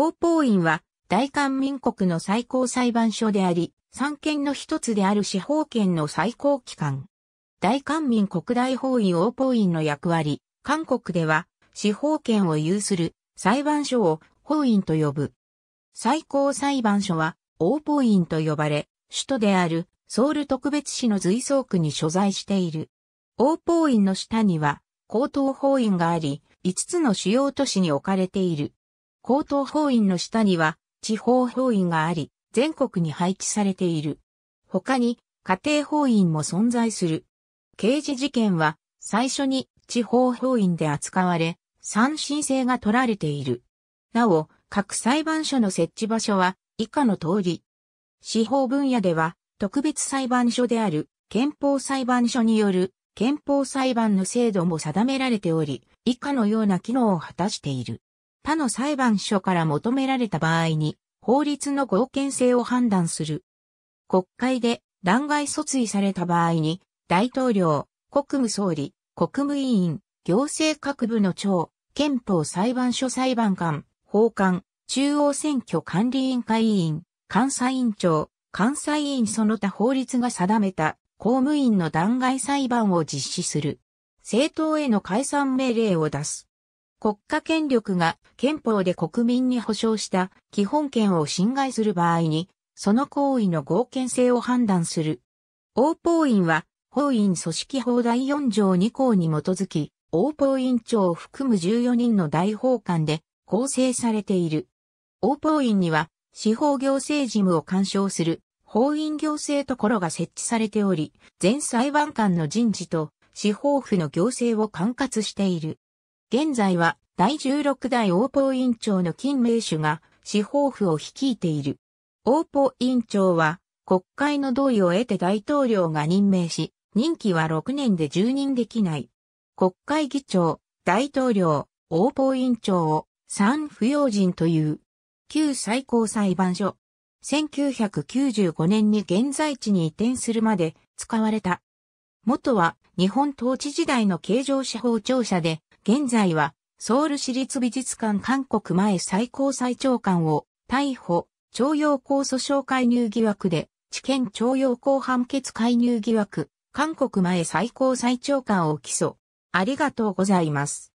王法院は大韓民国の最高裁判所であり、三権の一つである司法権の最高機関。大韓民国大法院王法院の役割、韓国では司法権を有する裁判所を法院と呼ぶ。最高裁判所は王法院と呼ばれ、首都であるソウル特別市の随想区に所在している。王法院の下には高等法院があり、5つの主要都市に置かれている。高等法院の下には地方法院があり、全国に配置されている。他に家庭法院も存在する。刑事事件は最初に地方法院で扱われ、三審制が取られている。なお、各裁判所の設置場所は以下の通り。司法分野では特別裁判所である憲法裁判所による憲法裁判の制度も定められており、以下のような機能を果たしている。他の裁判所から求められた場合に、法律の合憲性を判断する。国会で弾劾訴追された場合に、大統領、国務総理、国務委員、行政各部の長、憲法裁判所裁判官、法官、中央選挙管理委員会委員、監査委員長、監査委員その他法律が定めた公務員の弾劾裁判を実施する。政党への解散命令を出す。国家権力が憲法で国民に保障した基本権を侵害する場合に、その行為の合憲性を判断する。応法院は、法院組織法第4条2項に基づき、応法院長を含む14人の大法官で構成されている。応法院には、司法行政事務を干渉する法院行政ところが設置されており、全裁判官の人事と司法府の行政を管轄している。現在は第16代王法委員長の金明主が司法府を率いている。王法委員長は国会の同意を得て大統領が任命し、任期は6年で10任できない。国会議長、大統領、王法委員長を三不要人という。旧最高裁判所。1995年に現在地に移転するまで使われた。元は日本統治時代の形状司法庁舎で現在は、ソウル市立美術館韓国前最高裁長官を逮捕、徴用工訴訟介入疑惑で、知見徴用工判決介入疑惑、韓国前最高裁長官を起訴。ありがとうございます。